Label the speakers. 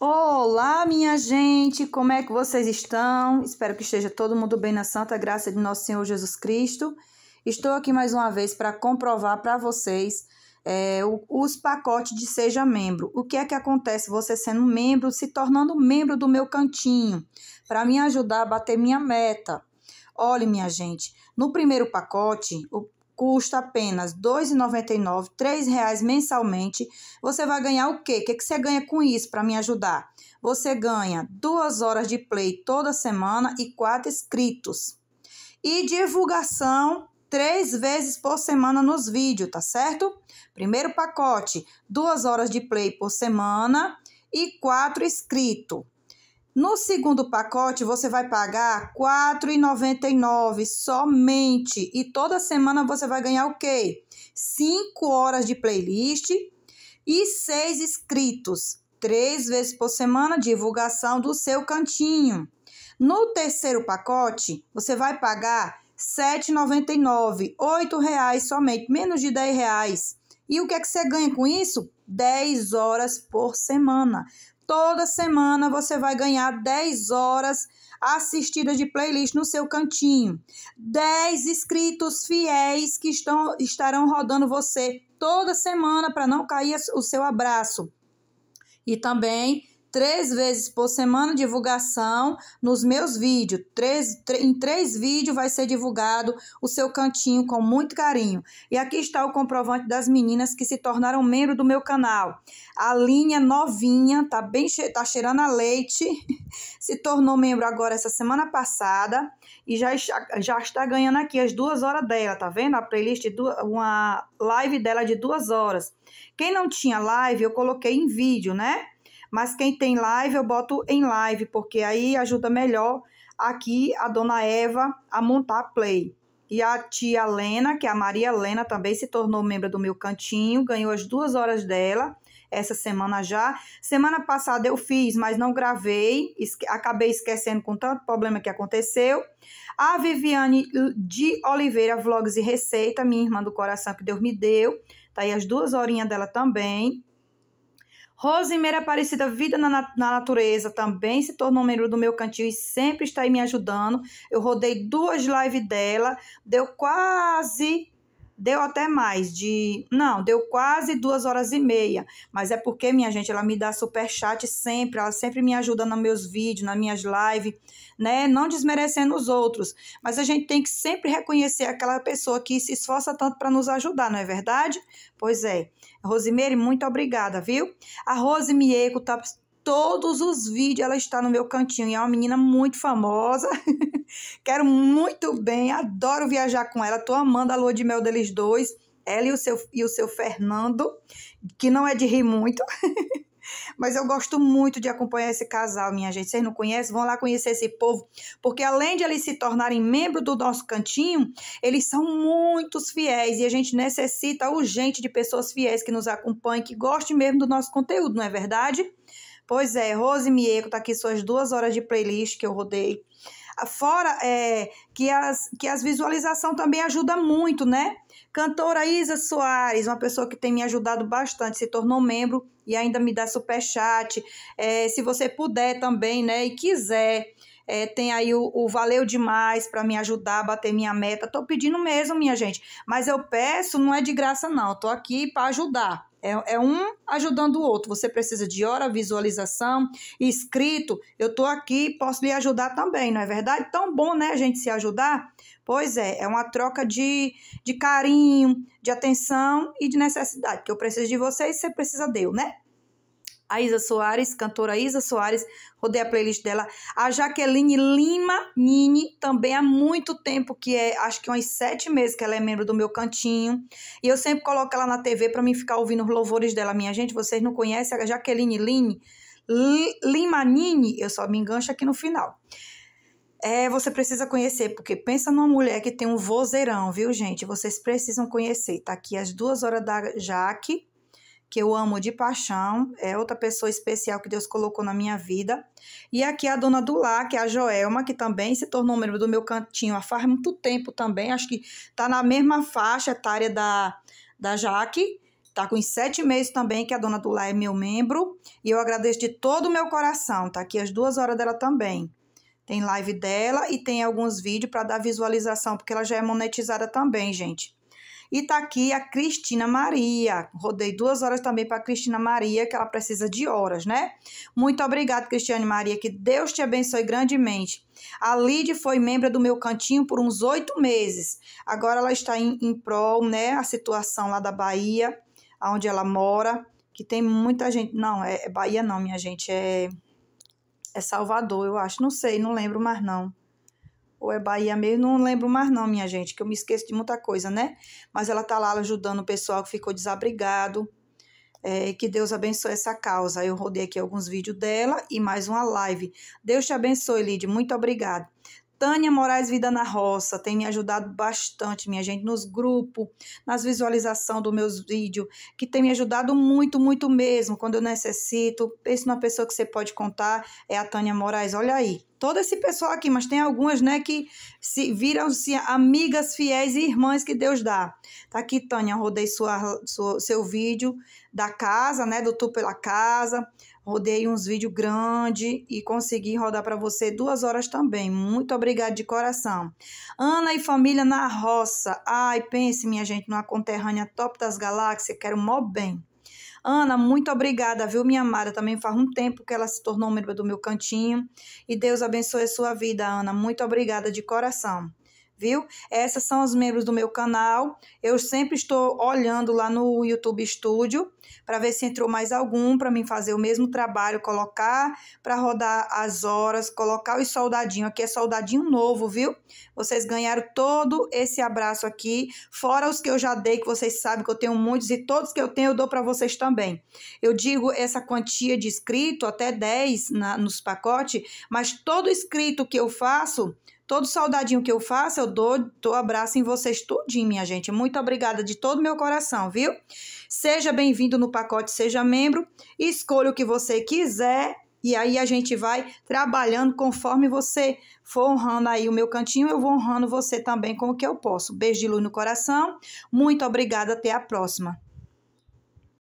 Speaker 1: Olá, minha gente, como é que vocês estão? Espero que esteja todo mundo bem na santa graça de nosso Senhor Jesus Cristo. Estou aqui mais uma vez para comprovar para vocês é, os pacotes de Seja Membro. O que é que acontece você sendo membro, se tornando membro do meu cantinho, para me ajudar a bater minha meta? Olhe, minha gente, no primeiro pacote, o custa apenas R$ 2,99, R$ reais mensalmente, você vai ganhar o quê? O que, é que você ganha com isso para me ajudar? Você ganha duas horas de play toda semana e quatro inscritos. E divulgação três vezes por semana nos vídeos, tá certo? Primeiro pacote, duas horas de play por semana e quatro inscritos. No segundo pacote, você vai pagar R$ 4,99 somente. E toda semana você vai ganhar o quê? 5 horas de playlist e 6 inscritos. Três vezes por semana, divulgação do seu cantinho. No terceiro pacote, você vai pagar R$ 7,99, R$ reais somente, menos de R$ reais. E o que é que você ganha com isso? 10 horas por semana. Toda semana você vai ganhar 10 horas assistidas de playlist no seu cantinho. 10 inscritos fiéis que estão, estarão rodando você toda semana para não cair o seu abraço. E também três vezes por semana divulgação nos meus vídeos. Três, em três vídeos vai ser divulgado o seu cantinho com muito carinho. E aqui está o comprovante das meninas que se tornaram membro do meu canal. A linha novinha, tá bem tá cheirando a leite, se tornou membro agora essa semana passada e já, já está ganhando aqui as duas horas dela, tá vendo? A playlist, uma live dela de duas horas. Quem não tinha live, eu coloquei em vídeo, né? Mas quem tem live, eu boto em live, porque aí ajuda melhor aqui a dona Eva a montar a play. E a tia Lena, que é a Maria Lena também se tornou membro do meu cantinho, ganhou as duas horas dela essa semana já. Semana passada eu fiz, mas não gravei, esque acabei esquecendo com tanto problema que aconteceu. A Viviane de Oliveira Vlogs e Receita, minha irmã do coração que Deus me deu, tá aí as duas horinhas dela também. Rosimeira Aparecida Vida na, na Natureza também se tornou membro do meu cantinho e sempre está aí me ajudando. Eu rodei duas lives dela, deu quase Deu até mais de. Não, deu quase duas horas e meia. Mas é porque, minha gente, ela me dá super chat sempre. Ela sempre me ajuda nos meus vídeos, nas minhas lives, né? Não desmerecendo os outros. Mas a gente tem que sempre reconhecer aquela pessoa que se esforça tanto para nos ajudar, não é verdade? Pois é. Rosimeire, muito obrigada, viu? A Rose Mieco tá todos os vídeos, ela está no meu cantinho. E é uma menina muito famosa. Quero muito bem, adoro viajar com ela. Tô amando a lua de mel deles dois, ela e o seu, e o seu Fernando, que não é de rir muito. Mas eu gosto muito de acompanhar esse casal, minha gente. Vocês não conhecem? Vão lá conhecer esse povo, porque além de eles se tornarem membro do nosso cantinho, eles são muitos fiéis e a gente necessita urgente de pessoas fiéis que nos acompanhem, que gostem mesmo do nosso conteúdo, não é verdade? Pois é, Rose Mieco tá aqui suas duas horas de playlist que eu rodei. Fora é, que, as, que as visualização também ajuda muito, né? Cantora Isa Soares, uma pessoa que tem me ajudado bastante, se tornou membro e ainda me dá superchat. É, se você puder também, né? E quiser, é, tem aí o, o Valeu Demais para me ajudar a bater minha meta. Tô pedindo mesmo, minha gente. Mas eu peço, não é de graça, não. Tô aqui para ajudar. É, é um ajudando o outro. Você precisa de hora, visualização, escrito. Eu estou aqui, posso lhe ajudar também, não é verdade? Tão bom, né, a gente se ajudar? Pois é, é uma troca de, de carinho, de atenção e de necessidade. Que eu preciso de você e você precisa de eu, né? a Isa Soares, cantora Isa Soares, rodei a playlist dela. A Jaqueline Lima Nini, também há muito tempo, que é, acho que uns sete meses que ela é membro do meu cantinho. E eu sempre coloco ela na TV para mim ficar ouvindo os louvores dela. Minha gente, vocês não conhecem a Jaqueline Lini? Lima Nini, eu só me engancho aqui no final. É, você precisa conhecer, porque pensa numa mulher que tem um vozeirão, viu, gente? Vocês precisam conhecer. Tá aqui às duas horas da Jaque, que eu amo de paixão, é outra pessoa especial que Deus colocou na minha vida. E aqui é a dona do lar, que é a Joelma, que também se tornou membro do meu cantinho há faz muito tempo também, acho que tá na mesma faixa etária da, da Jaque. Tá com sete meses também, que a dona do lar é meu membro. E eu agradeço de todo o meu coração. Tá aqui as duas horas dela também. Tem live dela e tem alguns vídeos para dar visualização, porque ela já é monetizada também, gente. E tá aqui a Cristina Maria. Rodei duas horas também para Cristina Maria, que ela precisa de horas, né? Muito obrigada, Cristiane Maria. Que Deus te abençoe grandemente. A Lid foi membro do meu cantinho por uns oito meses. Agora ela está em, em prol, né? A situação lá da Bahia, onde ela mora, que tem muita gente. Não, é, é Bahia, não, minha gente. É, é Salvador, eu acho. Não sei, não lembro mais, não ou é Bahia mesmo, não lembro mais não, minha gente, que eu me esqueço de muita coisa, né? Mas ela tá lá ajudando o pessoal que ficou desabrigado. É, que Deus abençoe essa causa. Eu rodei aqui alguns vídeos dela e mais uma live. Deus te abençoe, Lid. Muito obrigada. Tânia Moraes Vida na Roça tem me ajudado bastante, minha gente, nos grupos, nas visualizações dos meus vídeos, que tem me ajudado muito, muito mesmo. Quando eu necessito, pense numa pessoa que você pode contar, é a Tânia Moraes. Olha aí, todo esse pessoal aqui, mas tem algumas, né, que se viram-se amigas fiéis e irmãs que Deus dá. Tá aqui, Tânia, rodei sua, sua seu vídeo da casa, né, do Tu pela Casa. Rodei uns vídeos grandes e consegui rodar para você duas horas também. Muito obrigada de coração. Ana e família na roça. Ai, pense, minha gente, numa conterrânea top das galáxias. Quero mó bem. Ana, muito obrigada, viu, minha amada? Também faz um tempo que ela se tornou membro do meu cantinho. E Deus abençoe a sua vida, Ana. Muito obrigada de coração viu? Essas são os membros do meu canal. Eu sempre estou olhando lá no YouTube Studio para ver se entrou mais algum para mim fazer o mesmo trabalho, colocar para rodar as horas, colocar os soldadinho Aqui é soldadinho novo, viu? Vocês ganharam todo esse abraço aqui, fora os que eu já dei, que vocês sabem que eu tenho muitos e todos que eu tenho eu dou para vocês também. Eu digo essa quantia de inscrito, até 10 na, nos pacotes, mas todo inscrito que eu faço, Todo saudadinho que eu faço, eu dou, dou abraço em vocês tudinho, minha gente. Muito obrigada de todo meu coração, viu? Seja bem-vindo no pacote Seja Membro. Escolha o que você quiser e aí a gente vai trabalhando conforme você for honrando aí o meu cantinho, eu vou honrando você também com o que eu posso. Beijo de luz no coração. Muito obrigada, até a próxima.